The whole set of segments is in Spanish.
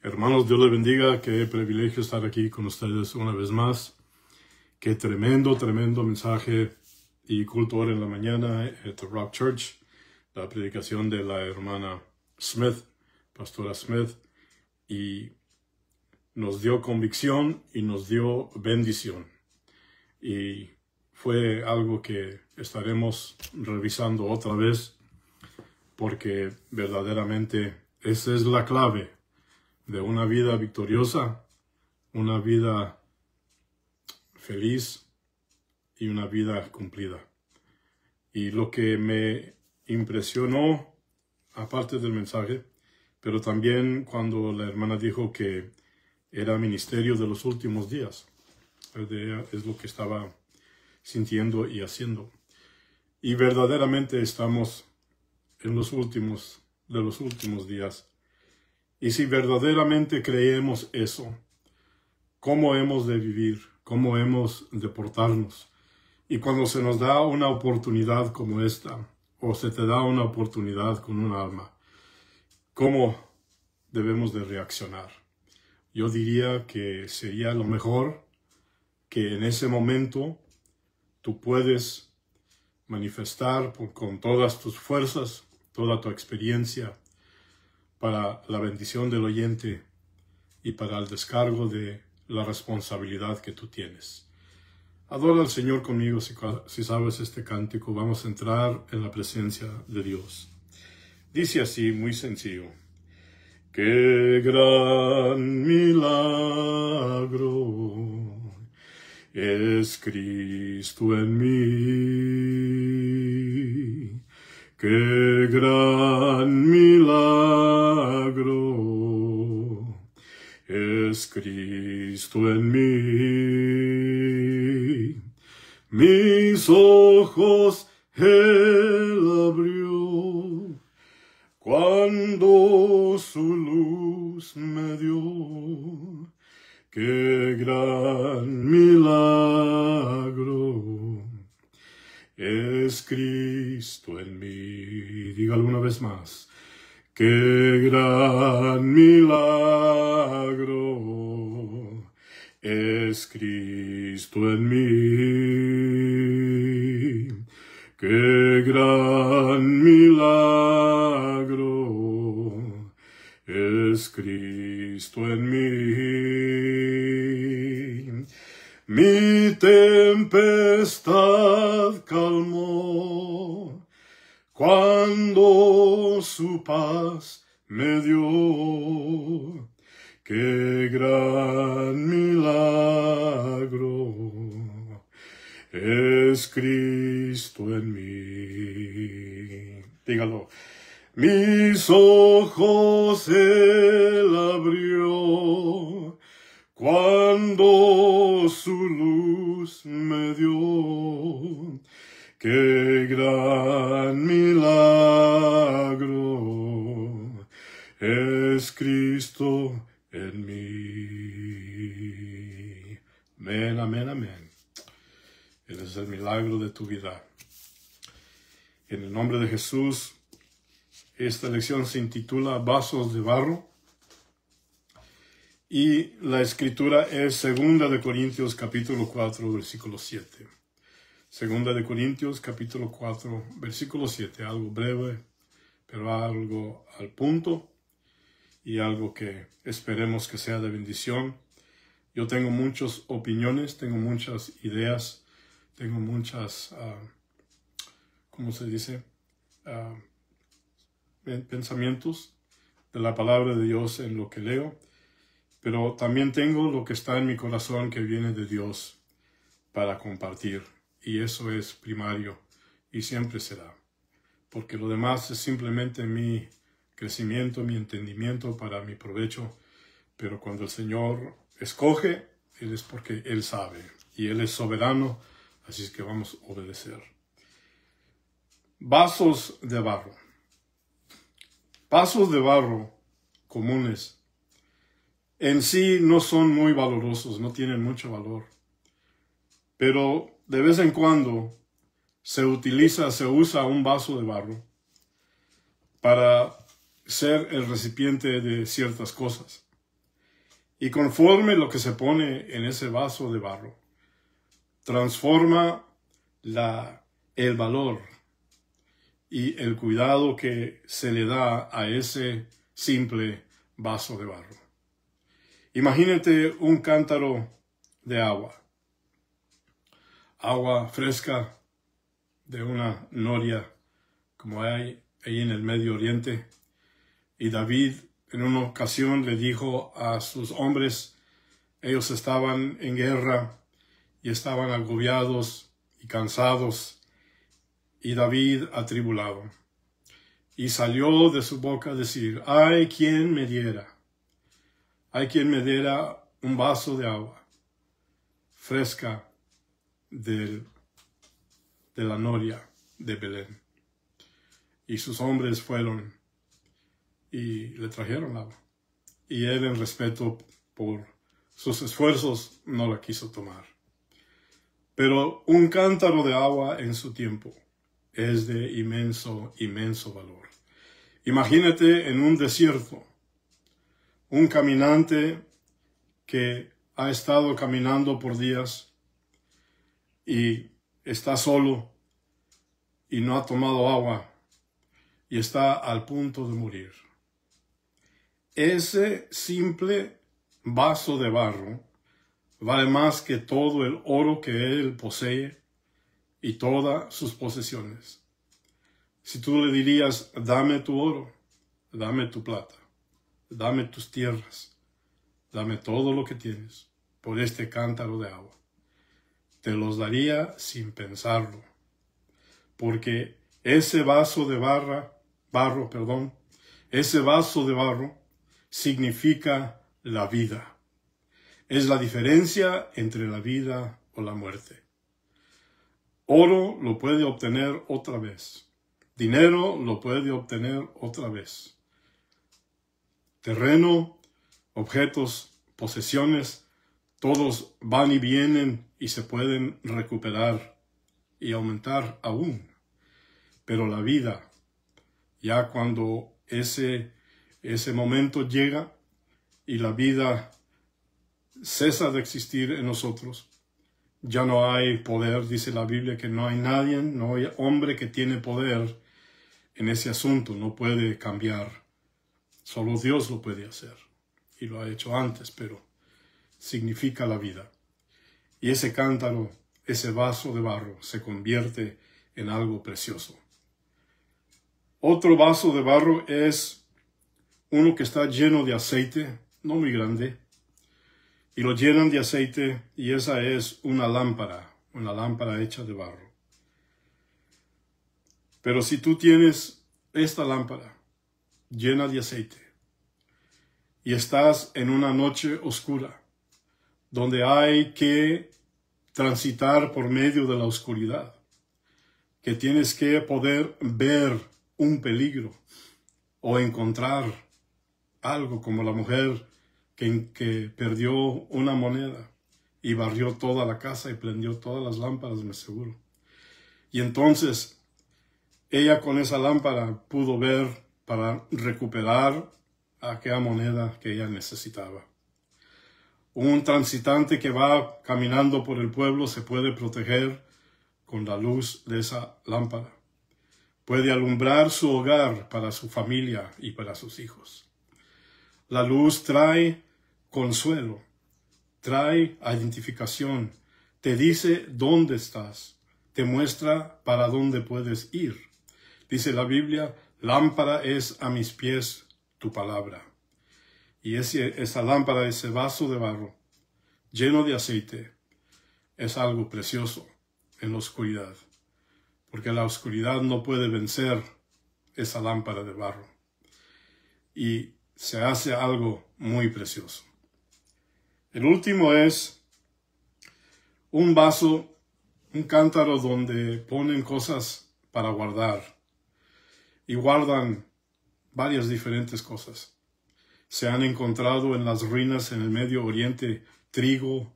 Hermanos, Dios les bendiga. Qué privilegio estar aquí con ustedes una vez más. Qué tremendo, tremendo mensaje y culto hoy en la mañana The Rock Church. La predicación de la hermana Smith, pastora Smith. Y nos dio convicción y nos dio bendición. Y fue algo que estaremos revisando otra vez porque verdaderamente esa es la clave de una vida victoriosa, una vida feliz y una vida cumplida. Y lo que me impresionó, aparte del mensaje, pero también cuando la hermana dijo que era ministerio de los últimos días, es lo que estaba sintiendo y haciendo. Y verdaderamente estamos en los últimos, de los últimos días y si verdaderamente creemos eso, ¿cómo hemos de vivir? ¿Cómo hemos de portarnos? Y cuando se nos da una oportunidad como esta, o se te da una oportunidad con un alma, ¿cómo debemos de reaccionar? Yo diría que sería lo mejor que en ese momento tú puedes manifestar con todas tus fuerzas, toda tu experiencia, para la bendición del oyente y para el descargo de la responsabilidad que tú tienes. Adora al Señor conmigo si, sabes este cántico. Vamos a entrar en la presencia de Dios. Dice así, muy sencillo. Qué gran milagro es Cristo en mí. Qué gran milagro es Cristo en mí. Mis ojos Él abrió cuando su luz me dio. ¡Qué gran milagro! Es Cristo en mí. Dígalo una vez más. ¡Qué gran milagro! es Cristo en mí. Qué gran milagro es Cristo en mí. Mi tempestad calmó cuando su paz me dio. ojos él abrió cuando su luz me dio. Qué gran milagro es Cristo en mí. Amén, amén, amén. es el milagro de tu vida. En el nombre de Jesús. Esta lección se intitula Vasos de Barro y la escritura es Segunda de Corintios capítulo 4 versículo 7. Segunda de Corintios capítulo 4 versículo 7, algo breve, pero algo al punto y algo que esperemos que sea de bendición. Yo tengo muchas opiniones, tengo muchas ideas, tengo muchas, ah, ¿cómo se dice? Ah, pensamientos de la palabra de Dios en lo que leo, pero también tengo lo que está en mi corazón que viene de Dios para compartir. Y eso es primario y siempre será, porque lo demás es simplemente mi crecimiento, mi entendimiento para mi provecho, pero cuando el Señor escoge, Él es porque Él sabe y Él es soberano, así es que vamos a obedecer. Vasos de barro. Vasos de barro comunes en sí no son muy valorosos, no tienen mucho valor, pero de vez en cuando se utiliza, se usa un vaso de barro para ser el recipiente de ciertas cosas. Y conforme lo que se pone en ese vaso de barro, transforma el valor y el cuidado que se le da a ese simple vaso de barro. Imagínate un cántaro de agua, agua fresca de una noria como hay ahí en el Medio Oriente. Y David en una ocasión le dijo a sus hombres, ellos estaban en guerra y estaban agobiados y cansados y David atribulado. Y salió de su boca decir, ay, quien me diera, hay quien me diera un vaso de agua fresca del, de la noria de Belén. Y sus hombres fueron y le trajeron agua. Y él en respeto por sus esfuerzos no la quiso tomar. Pero un cántaro de agua en su tiempo es de inmenso, inmenso valor. Imagínate en un desierto, un caminante que ha estado caminando por días y está solo y no ha tomado agua y está al punto de morir. Ese simple vaso de barro vale más que todo el oro que él posee y todas sus posesiones. Si tú le dirías, dame tu oro, dame tu plata, dame tus tierras, dame todo lo que tienes por este cántaro de agua, te los daría sin pensarlo, porque ese vaso de barra, barro, perdón, ese vaso de barro significa la vida. Es la diferencia entre la vida o la muerte. Oro lo puede obtener otra vez. Dinero lo puede obtener otra vez. Terreno, objetos, posesiones, todos van y vienen y se pueden recuperar y aumentar aún. Pero la vida, ya cuando ese, ese momento llega y la vida cesa de existir en nosotros, ya no hay poder, dice la Biblia, que no hay nadie, no hay hombre que tiene poder en ese asunto, no puede cambiar. Solo Dios lo puede hacer. Y lo ha hecho antes, pero significa la vida. Y ese cántaro, ese vaso de barro, se convierte en algo precioso. Otro vaso de barro es uno que está lleno de aceite, no muy grande, y lo llenan de aceite y esa es una lámpara, una lámpara hecha de barro. Pero si tú tienes esta lámpara llena de aceite y estás en una noche oscura, donde hay que transitar por medio de la oscuridad, que tienes que poder ver un peligro o encontrar algo como la mujer que, perdió una moneda y barrió toda la casa y prendió todas las lámparas, me seguro. Y entonces ella con esa lámpara pudo ver para recuperar aquella moneda que ella necesitaba. Un transitante que va caminando por el pueblo se puede proteger con la luz de esa lámpara. Puede alumbrar su hogar para su familia y para sus hijos. La luz trae consuelo, trae identificación, te dice dónde estás, te muestra para dónde puedes ir. Dice la Biblia, lámpara es a mis pies tu palabra. Y ese, esa lámpara, ese vaso de barro, lleno de aceite, es algo precioso en la oscuridad, porque la oscuridad no puede vencer esa lámpara de barro. Y se hace algo muy precioso. El último es un vaso, un cántaro donde ponen cosas para guardar y guardan varias diferentes cosas. Se han encontrado en las ruinas en el Medio Oriente trigo,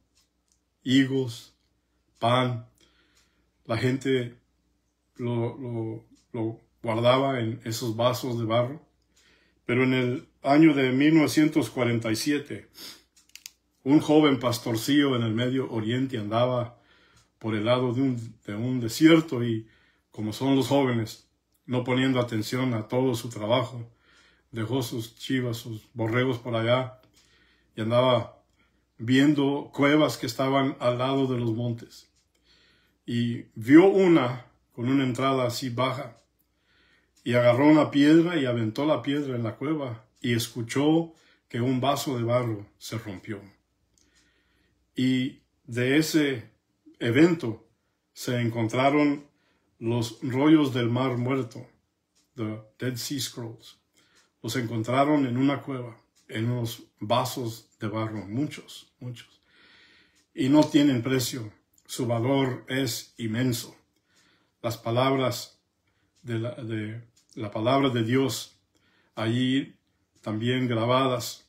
higos, pan. La gente lo, guardaba en esos vasos de barro. Pero en el año de 1947, un joven pastorcillo en el Medio Oriente andaba por el lado de un, de un desierto y, como son los jóvenes, no poniendo atención a todo su trabajo, dejó sus chivas, sus borregos por allá y andaba viendo cuevas que estaban al lado de los montes. Y vio una con una entrada así baja y agarró una piedra y aventó la piedra en la cueva y escuchó que un vaso de barro se rompió y de ese evento se encontraron los rollos del mar muerto, the Dead Sea Scrolls. Los encontraron en una cueva, en unos vasos de barro, muchos, muchos. Y no tienen precio, su valor es inmenso. Las palabras de de la palabra de Dios allí también grabadas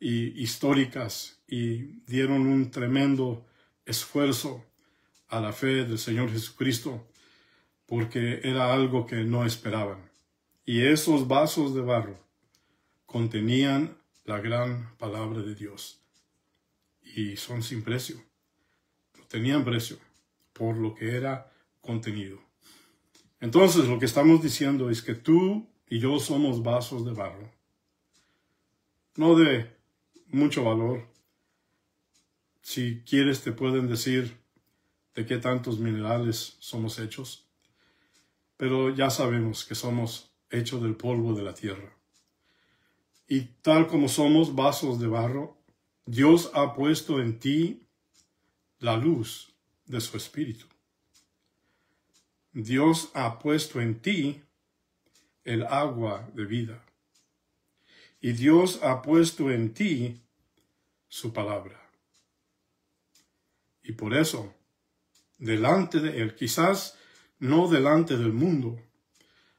y históricas y dieron un tremendo esfuerzo a la fe del Señor Jesucristo porque era algo que no esperaban. Y esos vasos de barro contenían la gran palabra de Dios y son sin precio. No tenían precio por lo que era contenido. Entonces lo que estamos diciendo es que tú y yo somos vasos de barro. No de mucho valor. Si quieres te pueden decir de qué tantos minerales somos hechos, pero ya sabemos que somos hechos del polvo de la tierra. Y tal como somos vasos de barro, Dios ha puesto en ti la luz de su espíritu. Dios ha puesto en ti el agua de vida y Dios ha puesto en ti su palabra. Y por eso, delante de Él, quizás no delante del mundo,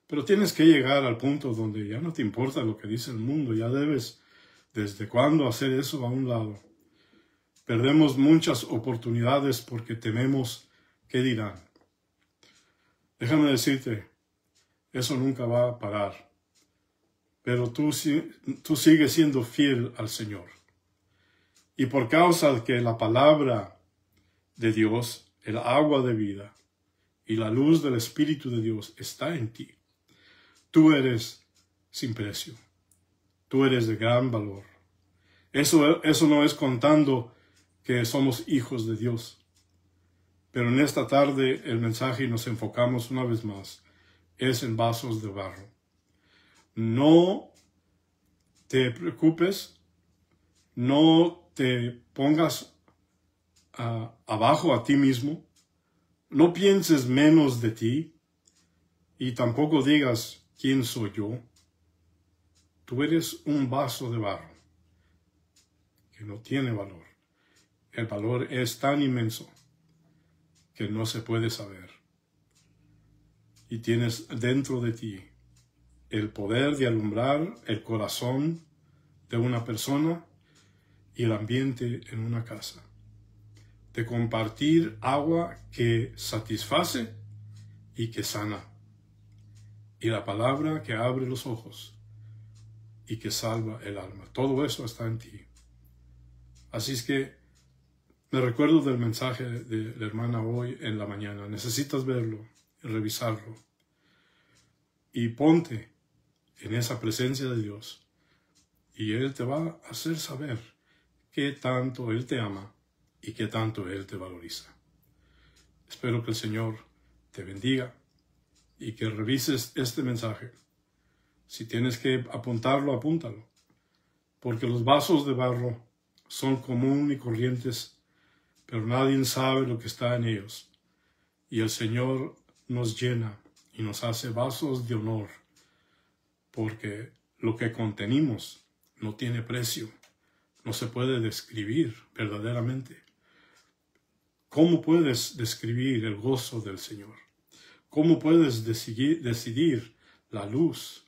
pero tienes que llegar al punto donde ya no te importa lo que dice el mundo, ya debes desde cuándo hacer eso a un lado. Perdemos muchas oportunidades porque tememos qué dirán. Déjame decirte, eso nunca va a parar pero tú, sigues siendo fiel al Señor. Y por causa de que la palabra de Dios, el agua de vida y la luz del Espíritu de Dios está en ti, tú eres sin precio. Tú eres de gran valor. Eso, eso no es contando que somos hijos de Dios. Pero en esta tarde el mensaje y nos enfocamos una vez más es en vasos de barro. No te preocupes, no te pongas ah, abajo a ti mismo, no pienses menos de ti y tampoco digas quién soy yo. Tú eres un vaso de barro que no tiene valor. El valor es tan inmenso que no se puede saber. Y tienes dentro de ti el poder de alumbrar el corazón de una persona y el ambiente en una casa, de compartir agua que satisface y que sana, y la palabra que abre los ojos y que salva el alma. Todo eso está en ti. Así es que me recuerdo del mensaje de la hermana hoy en la mañana. Necesitas verlo, revisarlo. Y ponte en esa presencia de Dios y Él te va a hacer saber qué tanto Él te ama y qué tanto Él te valoriza. Espero que el Señor te bendiga y que revises este mensaje. Si tienes que apuntarlo, apúntalo, porque los vasos de barro son común y corrientes, pero nadie sabe lo que está en ellos. Y el Señor nos llena y nos hace vasos de honor porque lo que contenimos no tiene precio, no se puede describir verdaderamente. ¿Cómo puedes describir el gozo del Señor? ¿Cómo puedes decidir, la luz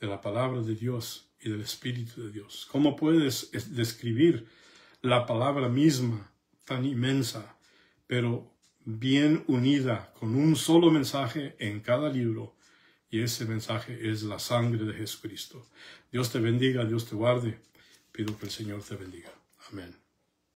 de la palabra de Dios y del Espíritu de Dios? ¿Cómo puedes describir la palabra misma tan inmensa, pero bien unida con un solo mensaje en cada libro y ese mensaje es la sangre de Jesucristo. Dios te bendiga, Dios te guarde. Pido que el Señor te bendiga. Amén.